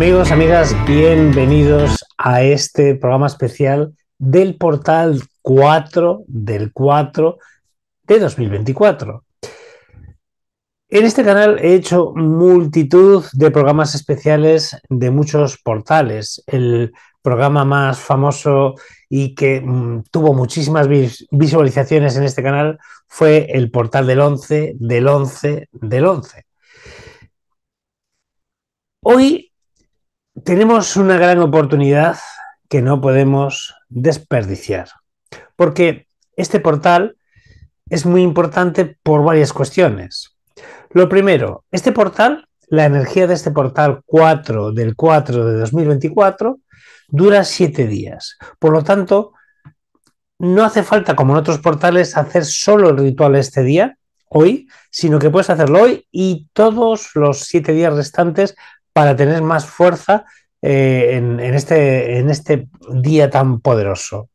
Amigos, amigas, bienvenidos a este programa especial del portal 4 del 4 de 2024. En este canal he hecho multitud de programas especiales de muchos portales. El programa más famoso y que mm, tuvo muchísimas visualizaciones en este canal fue el portal del 11, del 11, del 11. Hoy tenemos una gran oportunidad que no podemos desperdiciar, porque este portal es muy importante por varias cuestiones. Lo primero, este portal, la energía de este portal 4 del 4 de 2024, dura 7 días. Por lo tanto, no hace falta, como en otros portales, hacer solo el ritual este día, hoy, sino que puedes hacerlo hoy y todos los 7 días restantes para tener más fuerza eh, en, este, en este día tan poderoso.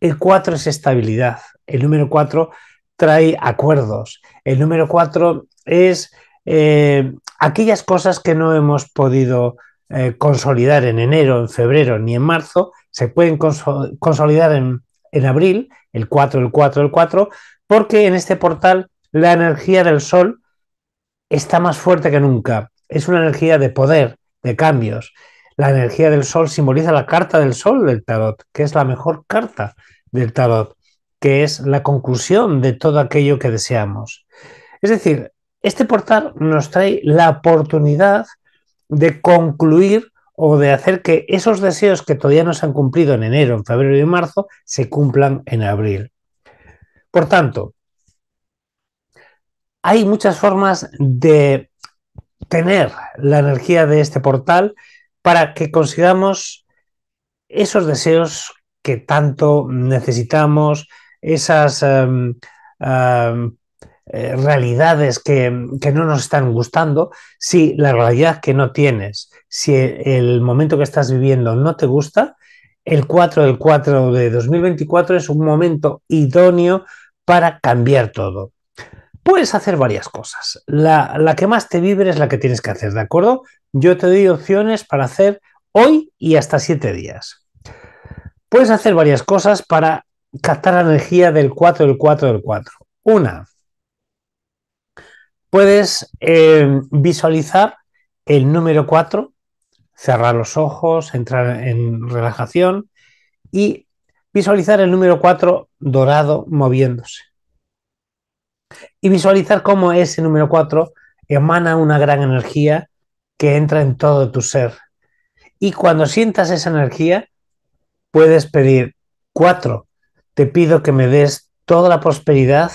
El 4 es estabilidad, el número 4 trae acuerdos, el número 4 es eh, aquellas cosas que no hemos podido eh, consolidar en enero, en febrero ni en marzo, se pueden consolidar en, en abril, el 4, el 4, el 4, porque en este portal la energía del sol está más fuerte que nunca. Es una energía de poder, de cambios. La energía del sol simboliza la carta del sol del tarot, que es la mejor carta del tarot, que es la conclusión de todo aquello que deseamos. Es decir, este portal nos trae la oportunidad de concluir o de hacer que esos deseos que todavía no se han cumplido en enero, en febrero y en marzo se cumplan en abril. Por tanto, hay muchas formas de tener la energía de este portal para que consigamos esos deseos que tanto necesitamos, esas em, em, eh, realidades que, que, no nos están gustando, si la realidad que no tienes, si el momento que estás viviendo no te gusta, el 4 del 4 de 2024 es un momento idóneo para cambiar todo. Puedes hacer varias cosas. La, que más te vibre es la que tienes que hacer, ¿de acuerdo? Yo te doy opciones para hacer hoy y hasta siete días. Puedes hacer varias cosas para captar la energía del 4, del 4, del 4. Una, puedes eh, visualizar el número 4, cerrar los ojos, entrar en relajación y visualizar el número 4 dorado moviéndose y visualizar cómo ese número 4 emana una gran energía que entra en todo tu ser. Y cuando sientas esa energía, puedes pedir 4. Te pido que me des toda la prosperidad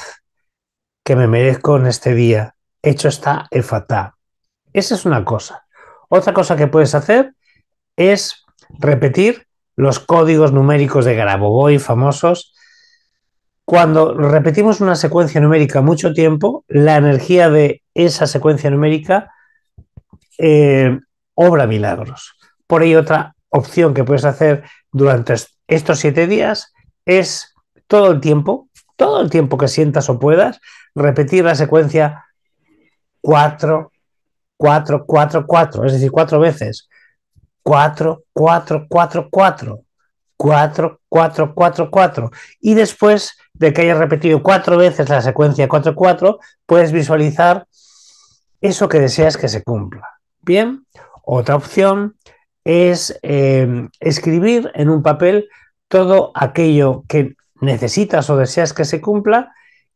que me merezco en este día. Hecho está efatá. Esa es una cosa. Otra cosa que puedes hacer es repetir los códigos numéricos de Garaboboy, famosos cuando repetimos una secuencia numérica mucho tiempo, la energía de esa secuencia numérica eh, obra milagros. Por ahí otra opción que puedes hacer durante estos siete días es todo el tiempo, todo el tiempo que sientas o puedas, repetir la secuencia 4, 4, 4, 4, es decir, cuatro veces. 4, 4, 4, 4, 4, 4, 4, 4. Y después de que hayas repetido cuatro veces la secuencia 4-4, puedes visualizar eso que deseas que se cumpla. Bien, otra opción es em, escribir en un papel todo aquello que necesitas o deseas que se cumpla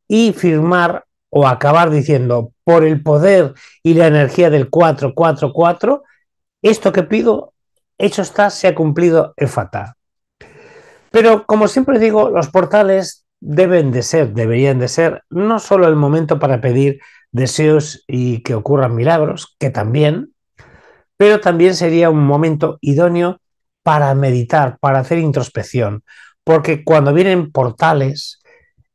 y firmar o acabar diciendo, por el poder y la energía del 444, esto que pido, hecho está, se ha cumplido, efata Pero como siempre digo, los portales deben de ser, deberían de ser, no solo el momento para pedir deseos y que ocurran milagros, que también, pero también sería un momento idóneo para meditar, para hacer introspección, porque cuando vienen portales,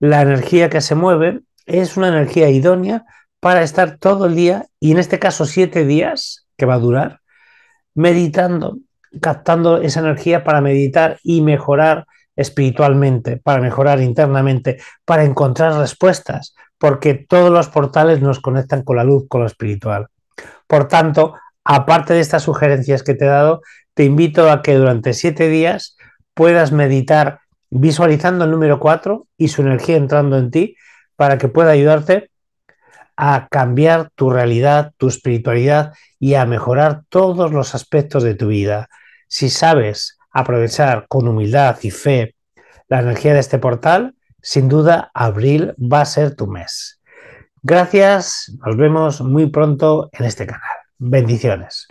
la energía que se mueve es una energía idónea para estar todo el día, y en este caso siete días, que va a durar, meditando, captando esa energía para meditar y mejorar espiritualmente, para mejorar internamente, para encontrar respuestas, porque todos los portales nos conectan con la luz, con lo espiritual. Por tanto, aparte de estas sugerencias que te he dado, te invito a que durante siete días puedas meditar visualizando el número 4 y su energía entrando en ti para que pueda ayudarte a cambiar tu realidad, tu espiritualidad y a mejorar todos los aspectos de tu vida. Si sabes aprovechar con humildad y fe la energía de este portal, sin duda abril va a ser tu mes. Gracias, nos vemos muy pronto en este canal. Bendiciones.